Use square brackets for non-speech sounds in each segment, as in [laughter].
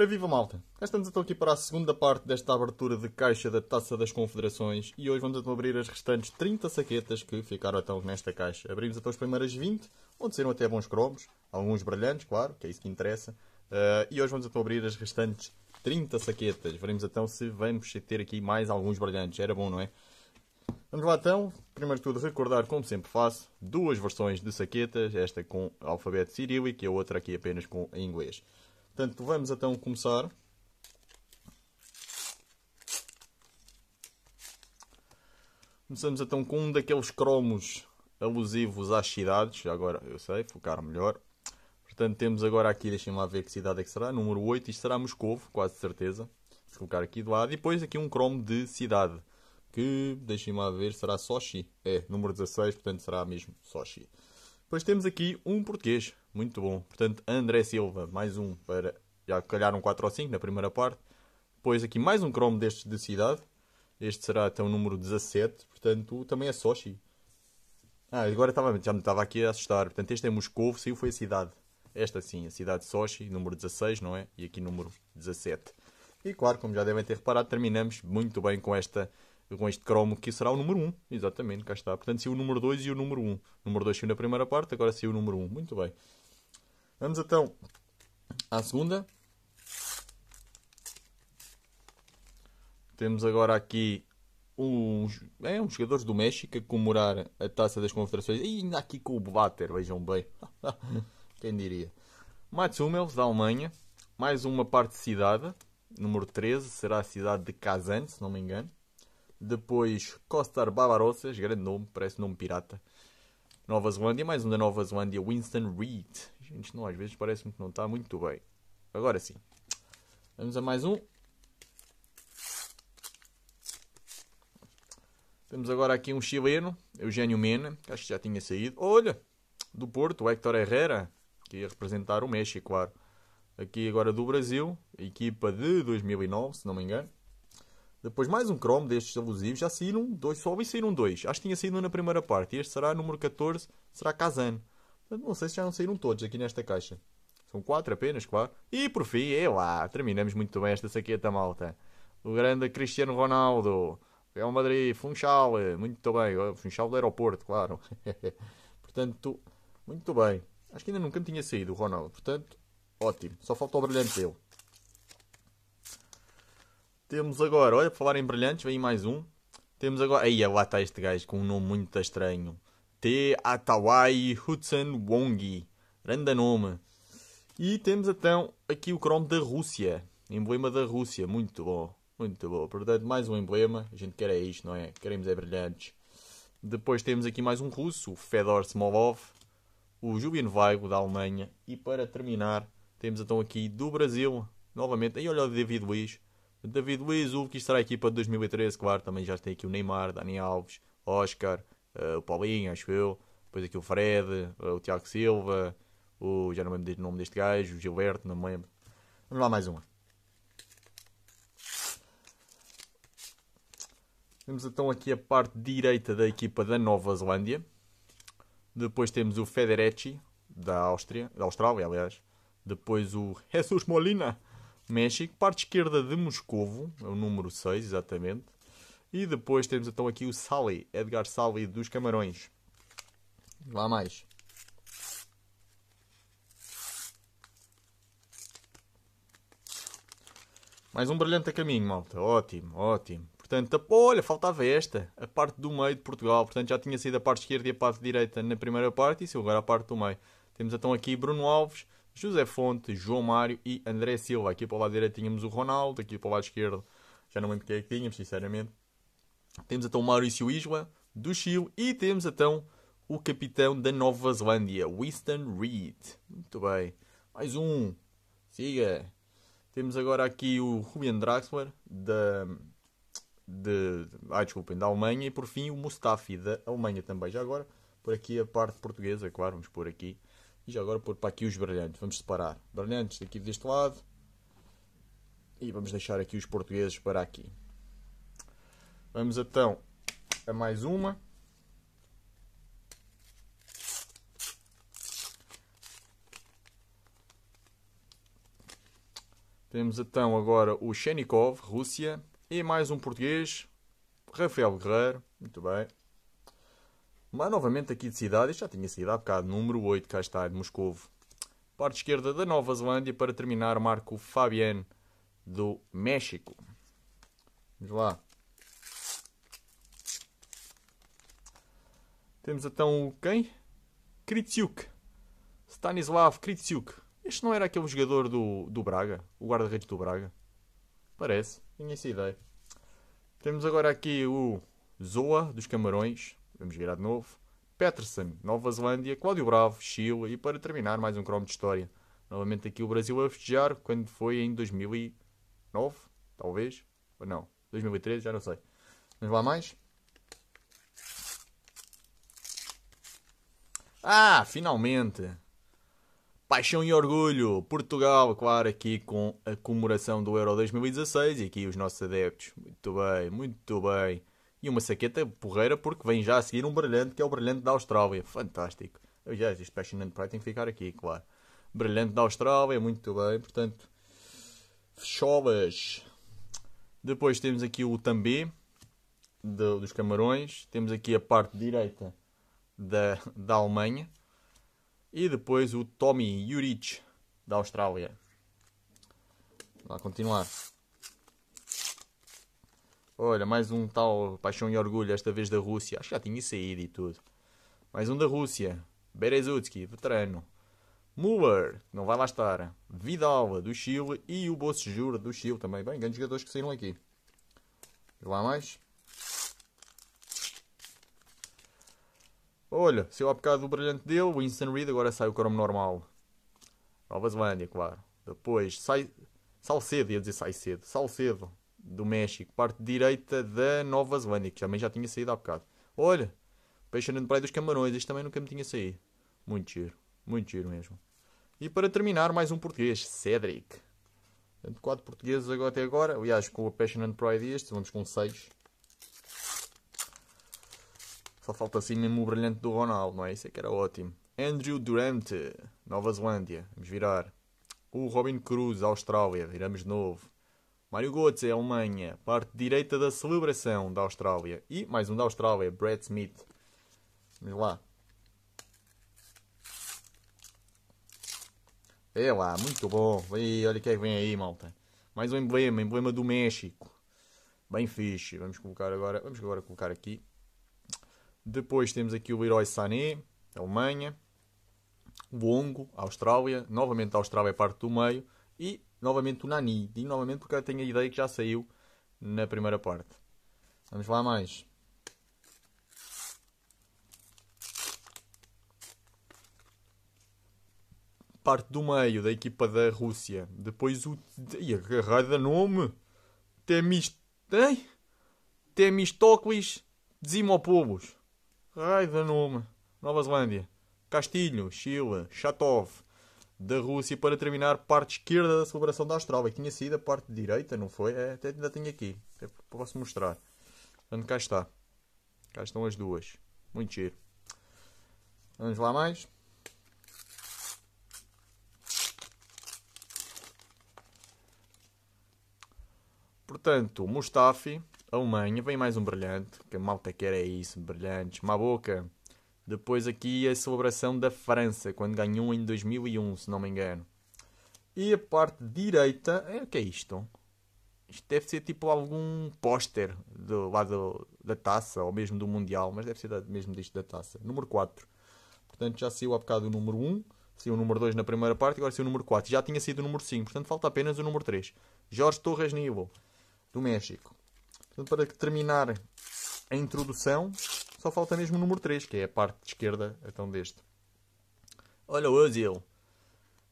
Ora viva malta! estamos então aqui para a segunda parte desta abertura de caixa da Taça das Confederações e hoje vamos então abrir as restantes 30 saquetas que ficaram então nesta caixa. Abrimos então as primeiras 20, onde serão até bons cromos, alguns brilhantes, claro, que é isso que interessa. Uh, e hoje vamos então abrir as restantes 30 saquetas. Veremos então se vamos ter aqui mais alguns brilhantes. Era bom, não é? Vamos lá então, primeiro de tudo recordar, como sempre faço, duas versões de saquetas, esta com alfabeto cirílico e a outra aqui apenas com inglês. Portanto, vamos então começar. Começamos então com um daqueles cromos alusivos às cidades. Agora eu sei, focar melhor. Portanto, temos agora aqui, deixem-me lá ver que cidade é que será. Número 8, isto será Moscovo, quase certeza. Vou colocar aqui do lado. E depois aqui um cromo de cidade. Que, deixem-me lá ver, será Sochi. É, número 16, portanto será mesmo Sochi. Depois temos aqui um português, muito bom. Portanto, André Silva, mais um para já calhar um 4 ou 5 na primeira parte. Depois aqui mais um cromo destes de cidade. Este será até então, o número 17, portanto também é Sochi. Ah, agora estava, já me estava aqui a assustar. Portanto, este é Moscou, saiu foi a cidade. Esta sim, a cidade de Sochi, número 16, não é? E aqui número 17. E claro, como já devem ter reparado, terminamos muito bem com esta com este cromo que será o número 1. Exatamente, cá está. Portanto, saiu o número 2 e o número 1. O número 2 saiu na primeira parte, agora saiu o número 1. Muito bem. Vamos então à segunda. Temos agora aqui uns, é, uns jogadores do México a comemorar a taça das confederações. E ainda aqui com o Bater, vejam bem. [laughs] Quem diria? Mats Hummels, da Alemanha. Mais uma parte de cidade. Número 13, será a cidade de Kazan, se não me engano. Depois Costar Barbarossas, grande nome, parece nome pirata. Nova Zelândia, mais um da Nova Zelândia, Winston Reed. Gente, não, às vezes parece-me que não está muito bem. Agora sim. Vamos a mais um. Temos agora aqui um chileno, Eugênio Mena, que acho que já tinha saído. Olha, do Porto, Héctor Herrera, que ia representar o México, claro. Aqui agora do Brasil, equipa de 2009, se não me engano. Depois mais um Chrome destes alusivos. Já saíram dois, só me saíram dois. Acho que tinha saído na primeira parte. Este será número 14, será Kazan. Não sei se já não saíram todos aqui nesta caixa. São quatro apenas, claro. E por fim, é lá, terminamos muito bem esta saqueta malta. O grande Cristiano Ronaldo. Real Madrid, Funchal, eh, muito bem. Oh, Funchal do aeroporto, claro. [laughs] Portanto, muito bem. Acho que ainda nunca tinha saído o Ronaldo. Portanto, ótimo. Só falta o brilhante dele. Temos agora, olha, falar em brilhantes, vem mais um. Temos agora. Aí, lá está este gajo com um nome muito estranho. T. Atawai Hudson Wongi. Grande nome. E temos então aqui o cromo da Rússia. Emblema da Rússia. Muito bom. Muito bom. Portanto, mais um emblema. A gente quer é isto, não é? Queremos é brilhantes. Depois temos aqui mais um russo, o Fedor Smolov. O Julian Weigl da Alemanha. E para terminar, temos então aqui do Brasil, novamente. aí olha o David Luiz David Luiz, o que estará a equipa de 2013, claro, também já tem aqui o Neymar, Dani Alves, Oscar, uh, o Paulinho, acho eu, depois aqui o Fred, uh, o Tiago Silva, o, já não lembro o nome deste gajo, o Gilberto, não me lembro. Vamos lá mais uma. Temos então aqui a parte direita da equipa da Nova Zelândia. Depois temos o Federici da Áustria, da Austrália, aliás. Depois o Jesus Molina, México, parte esquerda de Moscovo, é o número 6 exatamente. E depois temos então aqui o Sally, Edgar Sally dos Camarões. Lá mais. Mais um brilhante a caminho, malta. Ótimo, ótimo. Portanto, a... olha, faltava esta. A parte do meio de Portugal. Portanto, já tinha sido a parte esquerda e a parte direita na primeira parte. E agora a parte do meio. Temos então aqui Bruno Alves, José Fonte, João Mário e André Silva. Aqui para o lado direito tínhamos o Ronaldo, aqui para o lado esquerdo já não lembro quem é que tínhamos, sinceramente. Temos então o Maurício Isla, do Chile, e temos então o capitão da Nova Zelândia, Winston Reid. Muito bem. Mais um. Siga. Temos agora aqui o Ruben Draxler, da... De, ah, desculpem, da Alemanha. E por fim o Mustafi, da Alemanha também. Já agora, por aqui a parte portuguesa, claro, vamos por aqui e já agora pôr para aqui os brilhantes. Vamos separar. Brilhantes daqui deste lado. E vamos deixar aqui os portugueses para aqui. Vamos então a mais uma. Temos então agora o Shenikov, Rússia, e mais um português, Rafael Guerreiro. Muito bem. Mas novamente aqui de cidade, já tinha sido há bocado, número 8, cá está, de Moscovo. Parte esquerda da Nova Zelândia, para terminar, Marco Fabian, do México. Vamos lá. Temos então quem? Kritsiuk. Stanislav Kritsiuk. Este não era aquele jogador do, do Braga? O guarda-redes do Braga? Parece. Tinha essa ideia. Temos agora aqui o Zoa dos Camarões. Vamos virar de novo. Peterson, Nova Zelândia, Cláudio Bravo, Chile e para terminar mais um cromo de história. Novamente aqui o Brasil a festejar quando foi em 2009, talvez, ou não, 2013, já não sei. Vamos lá mais? Ah, finalmente! Paixão e orgulho! Portugal, claro, aqui com a comemoração do Euro 2016 e aqui os nossos adeptos. Muito bem, muito bem e uma saqueta porreira, porque vem já a seguir um brilhante, que é o brilhante da Austrália. Fantástico. Eu já disse Passionate Pride, tem que ficar aqui, claro. Brilhante da Austrália, muito bem, portanto. Fecholas. Depois temos aqui o também dos Camarões, temos aqui a parte direita da, da Alemanha e depois o Tommy Juric da Austrália. Vamos lá continuar. Olha, mais um tal Paixão e Orgulho, esta vez da Rússia. Acho que já tinha saído e tudo. Mais um da Rússia. Berezutsky, veterano. Müller, não vai lá estar. Vidal, do Chile. E o Jura, do Chile também. Bem, grandes jogadores que saíram aqui. E lá mais. Olha, saiu há bocado o brilhante dele, Winston Reed, agora sai o cromo normal. Nova Zelândia, claro. Depois, sai... Salcedo, ia dizer sai cedo. Salcedo, do México, parte direita da Nova Zelândia, que também já tinha saído há bocado. Olha, peixe andando para aí dos camarões, este também nunca me tinha saído. Muito giro, muito giro mesmo. E para terminar, mais um português, Cedric. Portanto, 4 portugueses até agora. Aliás, com o Passion Pride e este, vamos com seis. Só falta assim mesmo o brilhante do Ronaldo, não é? Isso é que era ótimo. Andrew Durante, Nova Zelândia. Vamos virar. O Robin Cruz, Austrália. Viramos de novo. Mário Götze, Alemanha, parte direita da celebração da Austrália. E mais um da Austrália, Brad Smith. Vamos lá. É lá, muito bom. E olha o que é que vem aí, malta. Mais um emblema, emblema do México. Bem fixe. Vamos colocar agora, vamos agora colocar aqui. Depois temos aqui o Leroy Sané, Alemanha. Ongo, Austrália. Novamente a Austrália é parte do meio. E novamente o Nani. Digo novamente porque eu tenho a ideia que já saiu na primeira parte. Vamos lá mais. Parte do meio da equipa da Rússia. Depois o. E agarrada nome! Temist. Ei? Temistocles Zimopoulos. Raio da nome. Nova Zelândia. Castilho, Chile, Chatov, da Rússia para terminar parte esquerda da celebração da Austrália. Tinha saído a parte direita, não foi? É, até ainda tenho aqui. Até posso mostrar. Portanto, cá está. Cá estão as duas. Muito giro. Vamos lá mais. Portanto, Mustafi, Alemanha, vem mais um brilhante. Que malta quer é isso, brilhantes. Má boca. Depois aqui a celebração da França, quando ganhou em 2001, se não me engano. E a parte direita, é o que é isto? Isto deve ser tipo algum póster do lado da taça, ou mesmo do Mundial, mas deve ser mesmo disto da taça. Número 4. Portanto, já saiu há bocado o número 1, saiu o número 2 na primeira parte, agora saiu o número 4. Já tinha sido o número 5, portanto falta apenas o número 3. Jorge Torres Nível, do México. Portanto, para terminar a introdução, só falta mesmo o número 3, que é a parte esquerda então deste. Olha o Özil.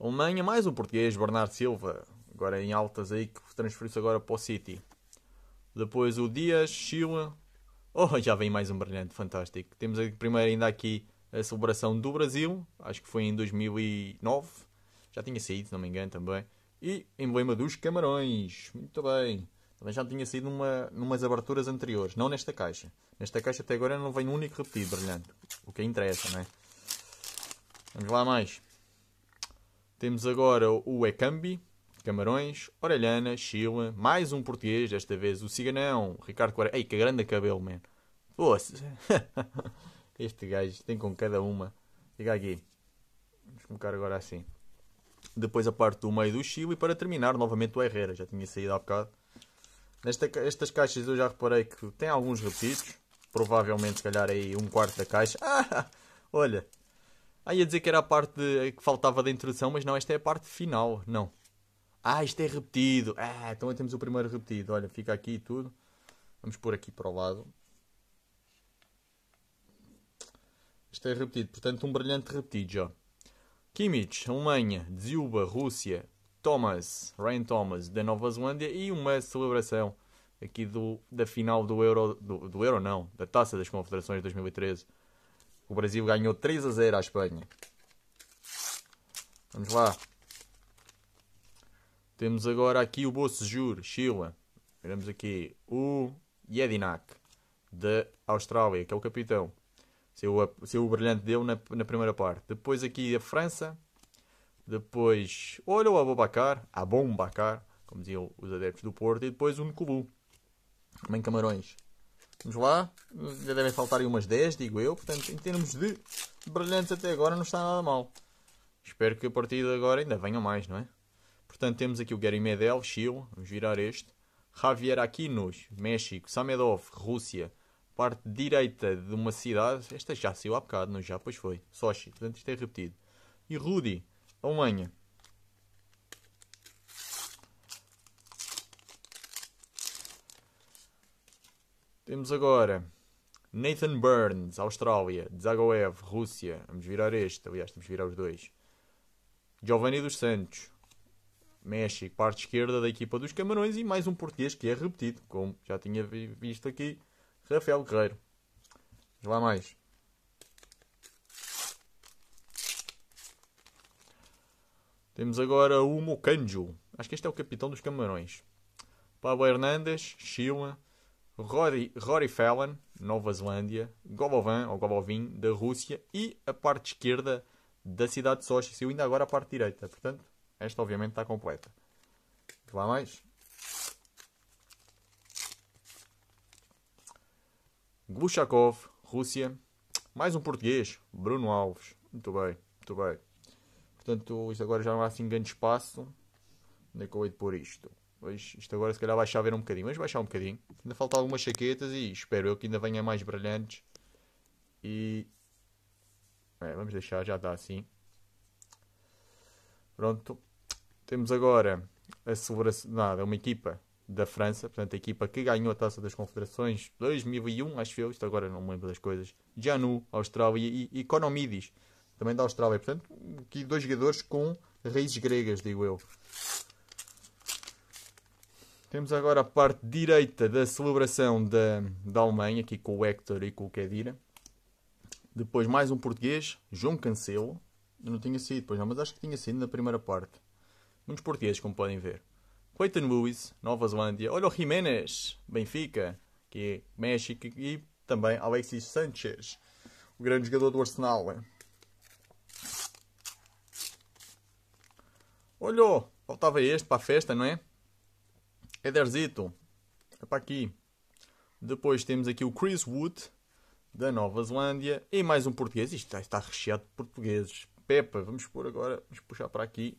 Alemanha mais o português Bernardo Silva. Agora em altas aí que transferiu-se agora para o City. Depois o Dias, Chile. Oh, já vem mais um brilhante, fantástico. Temos aqui, primeiro ainda aqui a celebração do Brasil. Acho que foi em 2009. Já tinha saído, se não me engano, também. E emblema dos Camarões. Muito bem. Também já tinha saído numa, numas aberturas anteriores, não nesta caixa. Nesta caixa até agora não vem um único repetido brilhante, o que interessa, não é? Vamos lá mais. Temos agora o Ecambi, Camarões, Orelhana, Chile, mais um português, desta vez o Ciganão, Ricardo Quaresma. Ei, que grande cabelo, man. Poxa. [laughs] Este gajo tem com cada uma. Fica aqui. Vamos colocar agora assim. Depois a parte do meio do Chile e para terminar novamente o Herrera. Já tinha saído há bocado. Nesta, estas caixas eu já reparei que tem alguns repetidos. Provavelmente, se calhar, aí um quarto da caixa. [laughs] Ah, olha. Ah, ia dizer que era a parte de, eh, que faltava da introdução, mas não, esta é a parte final. Não. Ah, isto é repetido. Ah, então temos o primeiro repetido. Olha, fica aqui e tudo. Vamos pôr aqui para o lado. Isto é repetido. Portanto, um brilhante repetido já. Kimmich, Alemanha, Dziuba, Rússia, Thomas, Ryan Thomas, da Nova Zelândia, e uma celebração aqui do, da final do Euro, do, do Euro não, da Taça das Confederações de 2013. O Brasil ganhou 3 a 0 à Espanha. Vamos lá. Temos agora aqui o Bocejur, Chile. Temos aqui o Yedinak, da Austrália, que é o capitão. Seu, seu brilhante deu na, na primeira parte. Depois aqui a França, depois, olha o Abobacar, Abombacar, como diziam os adeptos do Porto, e depois o Nkulu. também Camarões. Vamos lá, já devem faltar aí umas 10, digo eu, portanto, em termos de brilhantes até agora, não está nada mal. Espero que a partir de agora ainda venham mais, não é? Portanto, temos aqui o Gary Medel, Chile, vamos virar este. Javier Aquinos, México. Samedov, Rússia. Parte direita de uma cidade. Esta já saiu há bocado, não é? já? Pois foi. Sochi, portanto isto é repetido. E Rudy a Temos agora Nathan Burns, Austrália, Zagoev, Rússia. Vamos virar este, aliás, temos virar os dois. Giovanni dos Santos, México, parte esquerda da equipa dos Camarões e mais um português que é repetido, como já tinha visto aqui, Rafael Guerreiro. Vamos lá mais. Temos agora o Mocanjo. Acho que este é o capitão dos Camarões. Pablo Hernandes, Chile. Rory, Rory Fallon, Nova Zelândia. Golovin, ou Golovin, da Rússia. E a parte esquerda da cidade de Sochi. E ainda agora a parte direita. Portanto, esta obviamente está completa. Lá mais. Glushakov, Rússia. Mais um português, Bruno Alves. Muito bem, muito bem. Portanto, isto agora já não há assim grande espaço. Onde é que eu hei de pôr isto? Pois, isto agora se calhar vai chaver um bocadinho, mas baixar um bocadinho. Ainda falta algumas chaquetas e espero eu que ainda venha mais brilhantes. E... É, vamos deixar, já está assim. Pronto. Temos agora a celebração... Nada, uma equipa da França, portanto a equipa que ganhou a Taça das Confederações 2001, acho eu, isto agora não me lembro das coisas, Janu, Austrália e Economidis também da Austrália. Portanto, aqui dois jogadores com raízes gregas, digo eu. Temos agora a parte direita da celebração da, da Alemanha, aqui com o Hector e com o Kedira. Depois mais um português, João Cancelo. Eu não tinha sido, pois não, mas acho que tinha sido na primeira parte. Muitos portugueses, como podem ver. Clayton Lewis, Nova Zelândia. Olha o Jiménez, Benfica, que é México. E também Alexis Sanchez, o grande jogador do Arsenal. Olhou, faltava este para a festa, não é? Ederzito, é, é para aqui. Depois temos aqui o Chris Wood, da Nova Zelândia. E mais um português. Isto está, está recheado de portugueses. Pepe, vamos pôr agora, vamos puxar para aqui.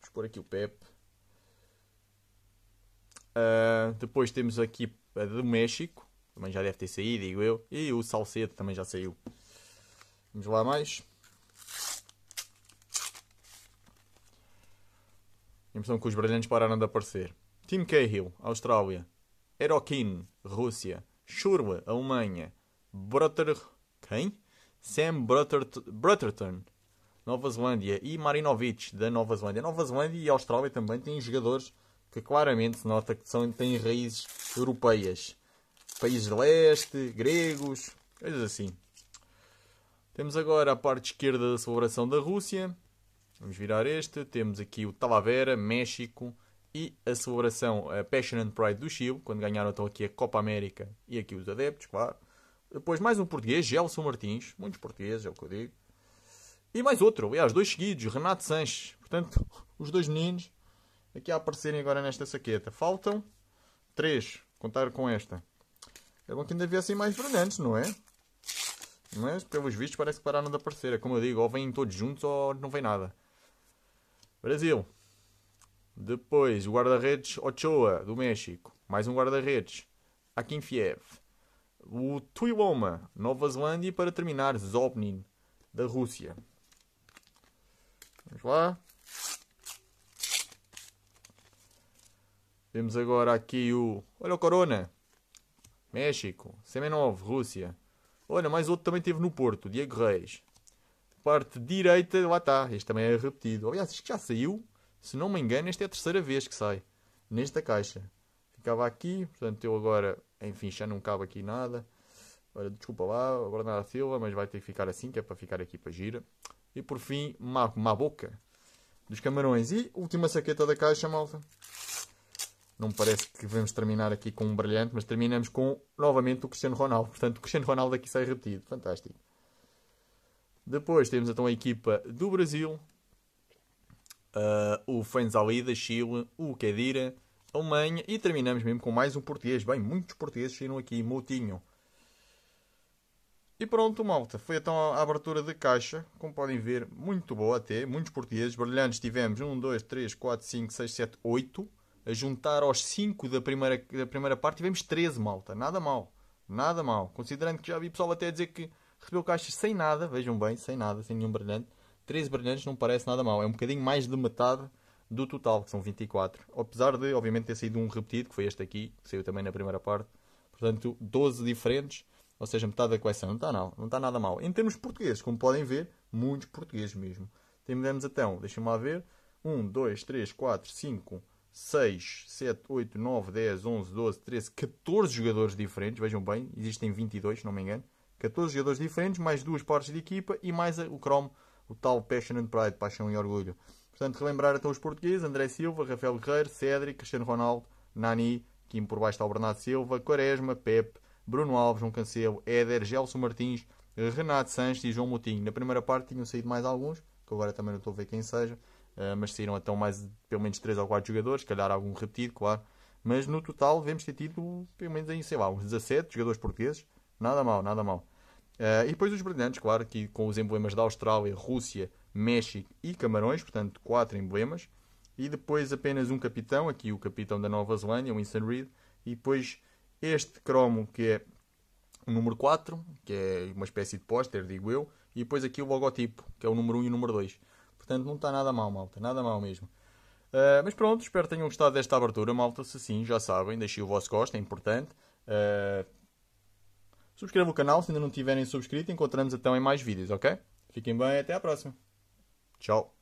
Vamos pôr aqui o Pepe. Uh, depois temos aqui a do México. Também já deve ter saído, digo eu. E o Salcedo também já saiu. Vamos lá mais. A impressão que os brilhantes pararam de aparecer. Tim Cahill, Austrália. Erokin, Rússia. Schurle, Alemanha. Brutter... Quem? Sam Brotherton, Brutterton, Nova Zelândia. E Marinovic, da Nova Zelândia. Nova Zelândia e Austrália também têm jogadores que claramente se nota que são, têm raízes europeias. Países de leste, gregos, coisas assim. Temos agora a parte esquerda da celebração da Rússia. Vamos virar este. Temos aqui o Talavera, México e a celebração a Passion and Pride do Chile, quando ganharam então aqui a Copa América e aqui os adeptos, claro. Depois mais um português, Gelson Martins, muitos portugueses, é o que eu digo. E mais outro, aliás, dois seguidos, Renato Sanches. Portanto, [laughs] os dois meninos aqui a aparecerem agora nesta saqueta. Faltam três, contar com esta. É bom que ainda viessem mais brilhantes, não é? Mas, pelos vistos, parece que pararam de aparecer. É como eu digo, ou vêm todos juntos ou não vem nada. Brasil. Depois, o guarda-redes Ochoa, do México. Mais um guarda-redes. Akinfiev. O Tuiloma, Nova Zelândia. E para terminar, Zobnin, da Rússia. Vamos lá. Temos agora aqui o... Olha o Corona. México. Semenov, Rússia. Olha, mais outro também teve no Porto. Diego Reis parte direita, lá está. Este também é repetido. Aliás, isto já saiu. Se não me engano, esta é a terceira vez que sai. Nesta caixa. Ficava aqui. Portanto, eu agora... Enfim, já não cabe aqui nada. desculpa lá, o a Silva, mas vai ter que ficar assim, que é para ficar aqui para gira. E por fim, má, má boca dos camarões. E última saqueta da caixa, malta. Não me parece que vamos terminar aqui com um brilhante, mas terminamos com novamente o Cristiano Ronaldo. Portanto, o Cristiano Ronaldo aqui sai repetido. Fantástico. Depois temos então a equipa do Brasil, uh, o Fenzali da Chile, o Kedira, Alemanha e terminamos mesmo com mais um português. Bem, muitos portugueses saíram aqui, Moutinho. E pronto, malta, foi então a abertura de caixa, como podem ver, muito boa até, muitos portugueses, brilhantes tivemos 1, 2, 3, 4, 5, 6, 7, 8, a juntar aos 5 da primeira, da primeira parte tivemos 13, malta, nada mal, nada mal, considerando que já vi pessoal até dizer que Recebeu caixas sem nada, vejam bem, sem nada, sem nenhum brilhante. 13 brilhantes não parece nada mal. É um bocadinho mais de metade do total, que são 24. Apesar de, obviamente, ter saído um repetido, que foi este aqui, que saiu também na primeira parte. Portanto, 12 diferentes, ou seja, metade da coleção. Não está, não, não está nada mal. Em termos portugueses, como podem ver, muitos portugueses mesmo. Temos então, deixem-me lá ver, 1, 2, 3, 4, 5, 6, 7, 8, 9, 10, 11, 12, 13, 14 jogadores diferentes. Vejam bem, existem 22, se não me engano. 14 jogadores diferentes, mais duas partes de equipa e mais o Chrome, o tal Passion and Pride, paixão e orgulho. Portanto, relembrar então os portugueses, André Silva, Rafael Guerreiro, Cédric, Cristiano Ronaldo, Nani, Kim por baixo está o Bernardo Silva, Quaresma, Pepe, Bruno Alves, João Cancelo, Éder, Gelson Martins, Renato Sanches e João Moutinho. Na primeira parte tinham saído mais alguns, que agora também não estou a ver quem seja, eh, mas saíram então mais pelo menos 3 ou 4 jogadores, calhar algum repetido, claro. Mas no total devemos ter tido pelo menos aí, sei lá, uns 17 jogadores portugueses. Nada mal, nada mal. Uh, e depois os brilhantes, claro, aqui com os emblemas da Austrália, Rússia, México e Camarões, portanto, quatro emblemas. E depois apenas um capitão, aqui o capitão da Nova Zelândia, Winston Reid. E depois este cromo que é o número 4, que é uma espécie de póster, digo eu. E depois aqui o logotipo, que é o número 1 um e o número 2. Portanto, não está nada mal, malta, nada mal mesmo. Uh, mas pronto, espero que tenham gostado desta abertura, malta. Se sim, já sabem, deixem o vosso gosto, é importante. Uh, Subscreva o canal se ainda não tiverem subscrito. Encontramos então em mais vídeos, ok? Fiquem bem até à próxima. Tchau.